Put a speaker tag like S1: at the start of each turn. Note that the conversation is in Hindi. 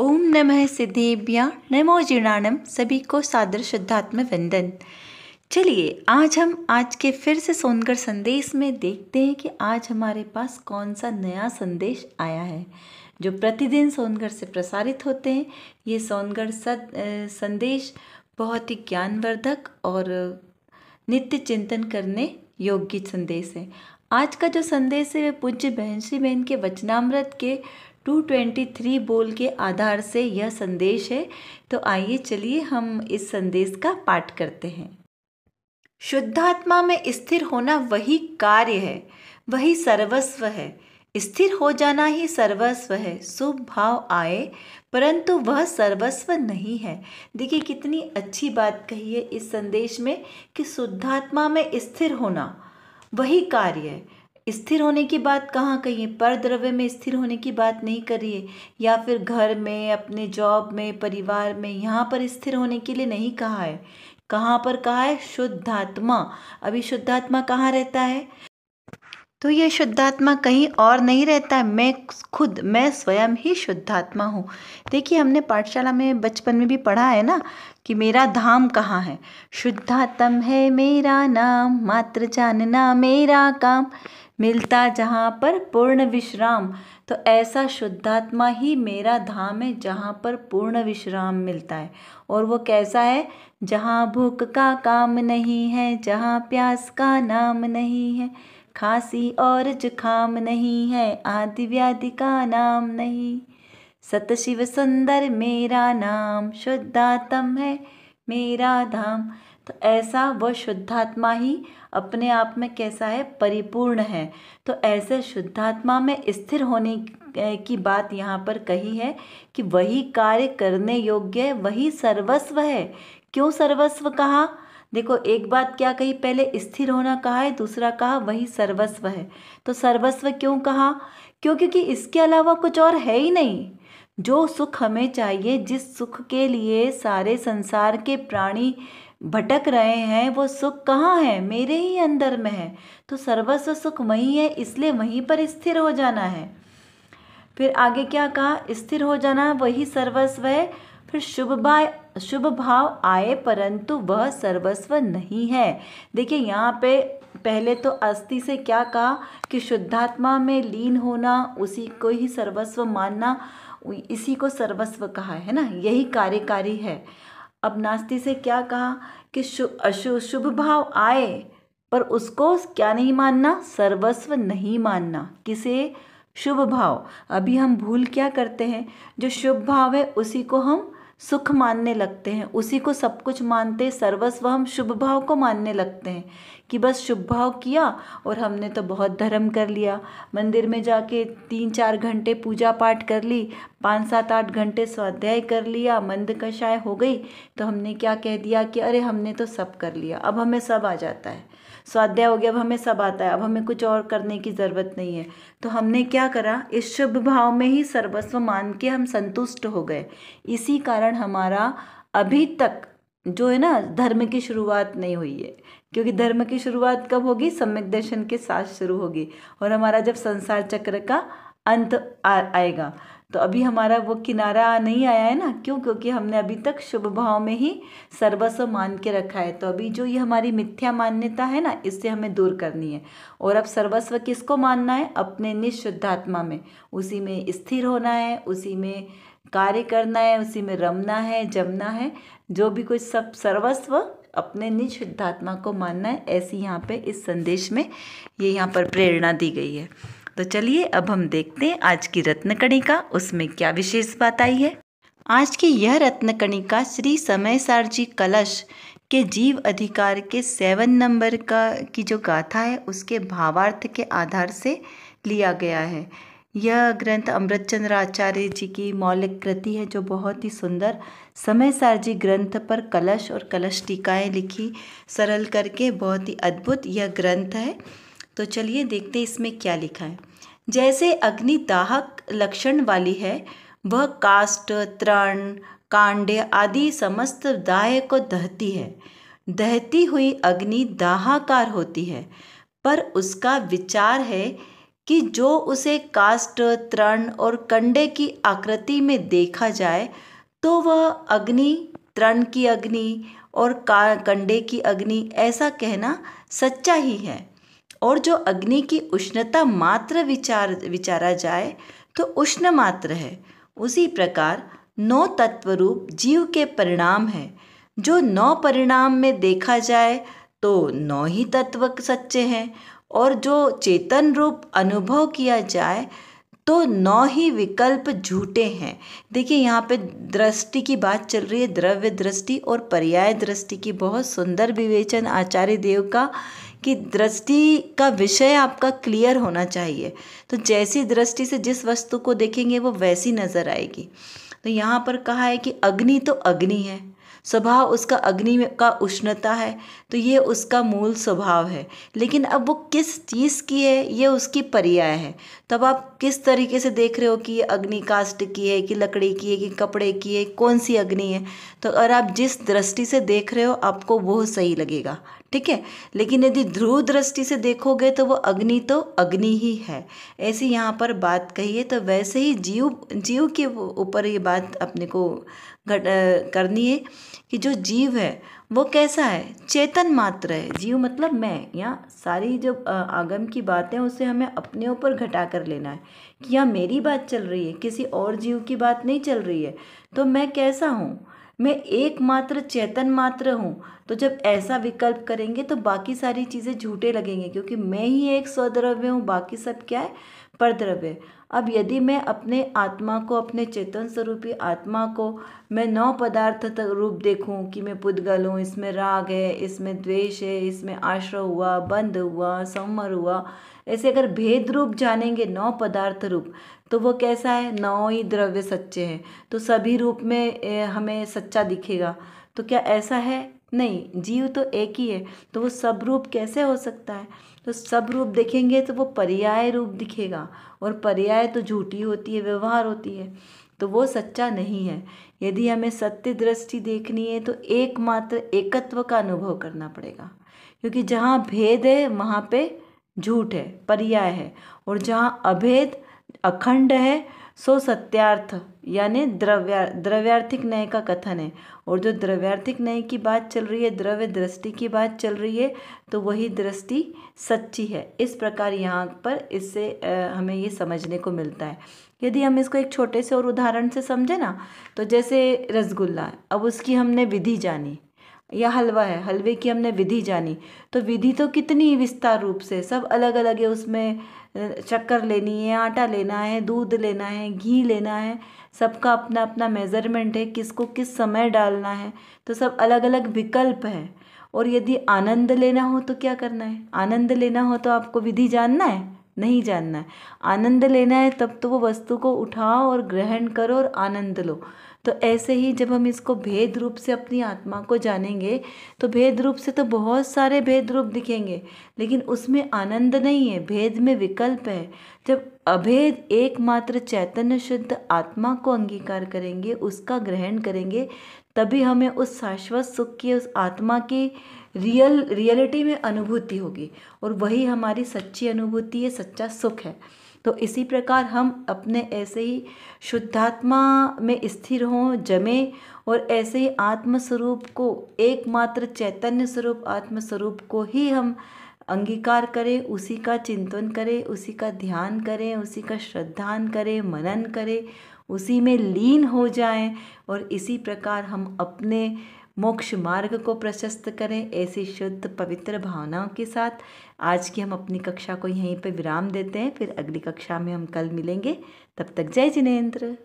S1: ओम नमः सिद्धेभ्या नमो जीर्णानम सभी को सादर शुद्धात्म वंदन चलिए आज हम आज के फिर से सोनकर संदेश में देखते हैं कि आज हमारे पास कौन सा नया संदेश आया है जो प्रतिदिन सोनगढ़ से प्रसारित होते हैं ये सोनगढ़ सद संदेश बहुत ही ज्ञानवर्धक और नित्य चिंतन करने योग्य संदेश है आज का जो संदेश है वह पूज्य बहन श्री बहन के वचनामृत के 223 बोल के आधार से यह संदेश है तो आइए चलिए हम इस संदेश का पाठ करते हैं शुद्धात्मा में स्थिर होना वही कार्य है वही सर्वस्व है स्थिर हो जाना ही सर्वस्व है शुभ भाव आए परंतु वह सर्वस्व नहीं है देखिए कितनी अच्छी बात कही है इस संदेश में कि शुद्धात्मा में स्थिर होना वही कार्य है स्थिर होने की बात कहाँ कहिए पर द्रव्य में स्थिर होने की बात नहीं करिए या फिर घर में अपने जॉब में परिवार में यहाँ पर स्थिर होने के लिए नहीं कहा है कहाँ पर कहा है शुद्धात्मा अभी शुद्धात्मा कहाँ रहता है तो ये शुद्धात्मा कहीं और नहीं रहता है मैं खुद मैं स्वयं ही शुद्धात्मा हूँ देखिए हमने पाठशाला में बचपन में भी पढ़ा है ना कि मेरा धाम कहाँ है शुद्धात्म है मेरा नाम मात्र जानना मेरा काम मिलता जहाँ पर पूर्ण विश्राम तो ऐसा शुद्धात्मा ही मेरा धाम है जहाँ पर पूर्ण विश्राम मिलता है और वो कैसा है जहाँ भूख का काम नहीं है जहाँ प्यास का नाम नहीं है खांसी और जुखाम नहीं है आदि व्याधि का नाम नहीं सत शिव सुंदर मेरा नाम शुद्धात्म है मेरा धाम तो ऐसा वह शुद्धात्मा ही अपने आप में कैसा है परिपूर्ण है तो ऐसे शुद्धात्मा में स्थिर होने की बात यहाँ पर कही है कि वही कार्य करने योग्य है वही सर्वस्व है क्यों सर्वस्व कहा देखो एक बात क्या कही पहले स्थिर होना कहा है दूसरा कहा वही सर्वस्व है तो सर्वस्व क्यों कहा क्यों क्योंकि इसके अलावा कुछ और है ही नहीं जो सुख हमें चाहिए जिस सुख के लिए सारे संसार के प्राणी भटक रहे हैं वो सुख कहाँ है मेरे ही अंदर में है तो सर्वस्व सुख वही है इसलिए वहीं पर स्थिर हो जाना है फिर आगे क्या कहा स्थिर हो जाना वही सर्वस्व है फिर शुभ भाव शुभ भाव आए परंतु वह सर्वस्व नहीं है देखिए यहाँ पे पहले तो अस्थि से क्या कहा कि शुद्धात्मा में लीन होना उसी को ही सर्वस्व मानना इसी को सर्वस्व कहा है ना यही कार्यकारी है अब नास्ति से क्या कहा कि अशु शुभ भाव आए पर उसको क्या नहीं मानना सर्वस्व नहीं मानना किसे शुभ भाव अभी हम भूल क्या करते हैं जो शुभ भाव है उसी को हम सुख मानने लगते हैं उसी को सब कुछ मानते सर्वस्व हम शुभ भाव को मानने लगते हैं कि बस शुभ भाव किया और हमने तो बहुत धर्म कर लिया मंदिर में जाके तीन चार घंटे पूजा पाठ कर ली पाँच सात आठ घंटे स्वाध्याय कर लिया मंद कषाय हो गई तो हमने क्या कह दिया कि अरे हमने तो सब कर लिया अब हमें सब आ जाता है स्वाध्याय हो गया अब हमें सब आता है अब हमें कुछ और करने की ज़रूरत नहीं है तो हमने क्या करा इस शुभ भाव में ही सर्वस्व मान के हम संतुष्ट हो गए इसी कारण हमारा अभी तक जो है ना धर्म की शुरुआत नहीं हुई है क्योंकि धर्म की शुरुआत कब होगी सम्यक दर्शन के साथ शुरू होगी और हमारा जब संसार चक्र का अंत आ, आएगा तो अभी हम्म। हमारा वो किनारा नहीं आया है ना क्यों क्योंकि हमने अभी तक शुभ भाव में ही सर्वस्व मान के रखा है तो अभी जो ये हमारी मिथ्या मान्यता है ना इससे हमें दूर करनी है और अब सर्वस्व किसको मानना है अपने निःशुद्धात्मा में उसी में स्थिर होना है उसी में कार्य करना है उसी में रमना है जमना है जो भी कुछ सब सर्वस्व अपने निःशुद्धात्मा को मानना है ऐसी यहाँ पे इस संदेश में ये यहाँ पर प्रेरणा दी गई है तो चलिए अब हम देखते हैं आज की रत्नकणिका उसमें क्या विशेष बात आई है आज की यह रत्नकणिका श्री समय सारजी कलश के जीव अधिकार के सेवन नंबर का की जो गाथा है उसके भावार्थ के आधार से लिया गया है यह ग्रंथ अमृतचंद्र आचार्य जी की मौलिक कृति है जो बहुत ही सुंदर समय सारजी ग्रंथ पर कलश और कलश टीकाएँ लिखी सरल करके बहुत ही अद्भुत यह ग्रंथ है तो चलिए देखते हैं इसमें क्या लिखा है जैसे अग्नि दाहक लक्षण वाली है वह काष्ट तृण कांडे आदि समस्त दाह को दहती है दहती हुई अग्नि दाहाकार होती है पर उसका विचार है कि जो उसे काष्ट तृण और कंडे की आकृति में देखा जाए तो वह अग्नि तृण की अग्नि और का कंडे की अग्नि ऐसा कहना सच्चा ही है और जो अग्नि की उष्णता मात्र विचार विचारा जाए तो उष्ण मात्र है उसी प्रकार नौ तत्व रूप जीव के परिणाम है जो नौ परिणाम में देखा जाए तो नौ ही तत्व सच्चे हैं और जो चेतन रूप अनुभव किया जाए तो नौ ही विकल्प झूठे हैं देखिए यहाँ पे दृष्टि की बात चल रही है द्रव्य दृष्टि और पर्याय दृष्टि की बहुत सुंदर विवेचन आचार्य देव का कि दृष्टि का विषय आपका क्लियर होना चाहिए तो जैसी दृष्टि से जिस वस्तु को देखेंगे वो वैसी नज़र आएगी तो यहाँ पर कहा है कि अग्नि तो अग्नि है स्वभाव उसका अग्नि का उष्णता है तो ये उसका मूल स्वभाव है लेकिन अब वो किस चीज़ की है ये उसकी पर्याय है तब आप किस तरीके से देख रहे हो कि ये अग्नि कास्ट की है कि लकड़ी की है कि कपड़े की है कौन सी अग्नि है तो अगर आप जिस दृष्टि से देख रहे हो आपको वो सही लगेगा ठीक है लेकिन यदि ध्रुव दृष्टि से देखोगे तो वो अग्नि तो अग्नि ही है ऐसी यहाँ पर बात कही है तो वैसे ही जीव जीव के ऊपर ये बात अपने को घट करनी है कि जो जीव है वो कैसा है चेतन मात्र है जीव मतलब मैं यहाँ सारी जो आगम की बातें उसे हमें अपने ऊपर घटा कर लेना है कि यहाँ मेरी बात चल रही है किसी और जीव की बात नहीं चल रही है तो मैं कैसा हूँ मैं एकमात्र चेतन मात्र हूँ तो जब ऐसा विकल्प करेंगे तो बाकी सारी चीज़ें झूठे लगेंगे क्योंकि मैं ही एक स्वद्रव्य हूँ बाकी सब क्या है परद्रव्य अब यदि मैं अपने आत्मा को अपने चेतन स्वरूपी आत्मा को मैं नौ पदार्थ तक रूप देखूं कि मैं पुद्गल हूँ इसमें राग है इसमें द्वेष है इसमें आश्रय हुआ बंध हुआ संवर हुआ ऐसे अगर भेद रूप जानेंगे नौ पदार्थ रूप तो वो कैसा है नौ ही द्रव्य सच्चे हैं तो सभी रूप में हमें सच्चा दिखेगा तो क्या ऐसा है नहीं जीव तो एक ही है तो वो सब रूप कैसे हो सकता है तो सब रूप देखेंगे तो वो पर्याय रूप दिखेगा और पर्याय तो झूठी होती है व्यवहार होती है तो वो सच्चा नहीं है यदि हमें सत्य दृष्टि देखनी है तो एकमात्र एकत्व का अनुभव करना पड़ेगा क्योंकि जहाँ भेद है वहाँ पे झूठ है पर्याय है और जहाँ अभेद अखंड है सो सत्यार्थ यानी द्रव्या द्रव्यार्थिक न्याय का कथन है और जो द्रव्यार्थिक न्याय की बात चल रही है द्रव्य दृष्टि की बात चल रही है तो वही दृष्टि सच्ची है इस प्रकार यहाँ पर इससे हमें ये समझने को मिलता है यदि हम इसको एक छोटे से और उदाहरण से समझे ना तो जैसे रसगुल्ला अब उसकी हमने विधि जानी या हलवा है हलवे की हमने विधि जानी तो विधि तो कितनी विस्तार रूप से सब अलग अलग है उसमें शक्कर लेनी है आटा लेना है दूध लेना है घी लेना है सबका अपना अपना मेज़रमेंट है किसको किस समय डालना है तो सब अलग अलग विकल्प है और यदि आनंद लेना हो तो क्या करना है आनंद लेना हो तो आपको विधि जानना है नहीं जानना है आनंद लेना है तब तो वो वस्तु को उठाओ और ग्रहण करो और आनंद लो तो ऐसे ही जब हम इसको भेद रूप से अपनी आत्मा को जानेंगे तो भेद रूप से तो बहुत सारे भेद रूप दिखेंगे लेकिन उसमें आनंद नहीं है भेद में विकल्प है जब अभेद एकमात्र चैतन्य शुद्ध आत्मा को अंगीकार करेंगे उसका ग्रहण करेंगे तभी हमें उस शाश्वत सुख की उस आत्मा की रियल रियलिटी में अनुभूति होगी और वही हमारी सच्ची अनुभूति है सच्चा सुख है तो इसी प्रकार हम अपने ऐसे ही शुद्धात्मा में स्थिर हों जमे और ऐसे ही आत्मस्वरूप को एकमात्र चैतन्य स्वरूप आत्मस्वरूप को ही हम अंगीकार करें उसी का चिंतन करें उसी का ध्यान करें उसी का श्रद्धान करें मनन करें उसी में लीन हो जाएं और इसी प्रकार हम अपने मोक्ष मार्ग को प्रशस्त करें ऐसी शुद्ध पवित्र भावनाओं के साथ आज की हम अपनी कक्षा को यहीं पर विराम देते हैं फिर अगली कक्षा में हम कल मिलेंगे तब तक जय जिनेन्द्र